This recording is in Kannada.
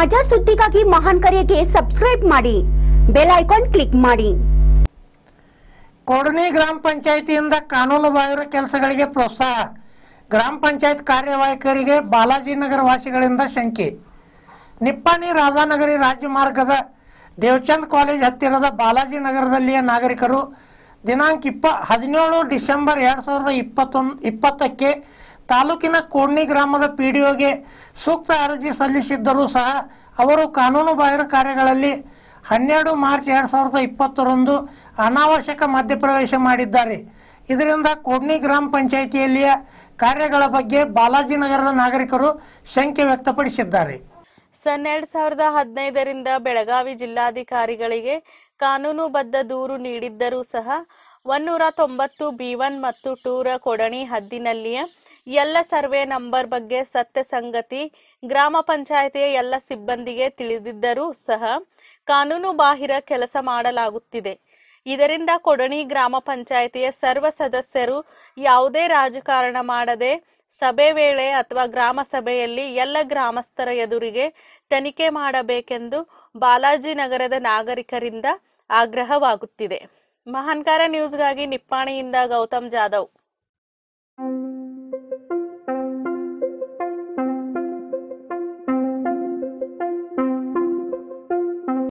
ತಾಜಾ ಸುದ್ದಿಗಾಗಿ ಮಹಾನ್ ಕರೆಗೆ ಸಬ್ಸ್ಕ್ರೈಬ್ ಮಾಡಿ ಬೆಲ್ ಐಕಾನ್ ಕ್ಲಿಕ್ ಮಾಡಿ ಕೋಡಣಿ ಗ್ರಾಮ ಪಂಚಾಯತಿಯಿಂದ ಕಾನೂನು ಬಾಹಿರ ಕೆಲಸಗಳಿಗೆ ಪ್ರೋತ್ಸಾಹ ಗ್ರಾಮ ಪಂಚಾಯತ್ ಕಾರ್ಯವಾಹಕರಿಗೆ ನಗರ ವಾಸಿಗಳಿಂದ ಶಂಕೆ ನಿಪ್ಪಾಣಿ ರಾಧಾನಗರಿ ರಾಜ್ಯ ದೇವಚಂದ್ ಕಾಲೇಜ್ ಹತ್ತಿರದ ಬಾಲಾಜಿ ನಗರದಲ್ಲಿಯ ನಾಗರಿಕರು ದಿನಾಂಕ ಇಪ್ಪ ಹದಿನೇಳು ಡಿಸೆಂಬರ್ ಎರಡು ಸಾವಿರದ ಇಪ್ಪತ್ತೊಂದು ಇಪ್ಪತ್ತಕ್ಕೆ ತಾಲೂಕಿನ ಕೋಣಿ ಗ್ರಾಮದ ಪಿಡಿಒಗೆ ಸೂಕ್ತ ಅರ್ಜಿ ಸಲ್ಲಿಸಿದ್ದರೂ ಸಹ ಅವರು ಕಾನೂನು ಕಾರ್ಯಗಳಲ್ಲಿ ಹನ್ನೆರಡು ಮಾರ್ಚ್ ಎರಡು ಸಾವಿರದ ಇಪ್ಪತ್ತರಂದು ಅನಾವಶ್ಯಕ ಮಧ್ಯಪ್ರವೇಶ ಮಾಡಿದ್ದಾರೆ ಇದರಿಂದ ಕೋಡ್ನಿ ಗ್ರಾಮ ಪಂಚಾಯಿತಿಯಲ್ಲಿಯ ಕಾರ್ಯಗಳ ಬಗ್ಗೆ ಬಾಲಾಜಿನಗರದ ನಾಗರಿಕರು ಶಂಕೆ ವ್ಯಕ್ತಪಡಿಸಿದ್ದಾರೆ ಸನ್ ಎರಡ್ ಸಾವಿರದ ಹದಿನೈದರಿಂದ ಬೆಳಗಾವಿ ಜಿಲ್ಲಾಧಿಕಾರಿಗಳಿಗೆ ಕಾನೂನುಬದ್ಧ ದೂರು ನೀಡಿದ್ದರೂ ಸಹ ಒನ್ನೂರ ತೊಂಬತ್ತು ಬಿ ಒನ್ ಮತ್ತು ಟೂರ ಕೊಡಣಿ ಹದ್ದಿನಲ್ಲಿಯ ಎಲ್ಲ ಸರ್ವೆ ನಂಬರ್ ಬಗ್ಗೆ ಸತ್ಯ ಸಂಗತಿ ಗ್ರಾಮ ಪಂಚಾಯಿತಿಯ ಎಲ್ಲ ಸಿಬ್ಬಂದಿಗೆ ತಿಳಿದಿದ್ದರೂ ಸಹ ಕಾನೂನು ಬಾಹಿರ ಕೆಲಸ ಮಾಡಲಾಗುತ್ತಿದೆ ಇದರಿಂದ ಕೊಡಣಿ ಗ್ರಾಮ ಪಂಚಾಯಿತಿಯ ಸರ್ವ ಸದಸ್ಯರು ಯಾವುದೇ ರಾಜಕಾರಣ ಮಾಡದೆ ಸಭೆ ವೇಳೆ ಅಥವಾ ಗ್ರಾಮ ಸಭೆಯಲ್ಲಿ ಎಲ್ಲ ಗ್ರಾಮಸ್ಥರ ಎದುರಿಗೆ ತನಿಖೆ ಮಾಡಬೇಕೆಂದು ಬಾಲಾಜಿನಗರದ ನಾಗರಿಕರಿಂದ ಆಗ್ರಹವಾಗುತ್ತಿದೆ ಮಹಾನ್ಕಾರ ನ್ಯೂಸ್ಗಾಗಿ ನಿಪ್ಪಾಣಿಯಿಂದ ಗೌತಮ್ ಜಾಧವ್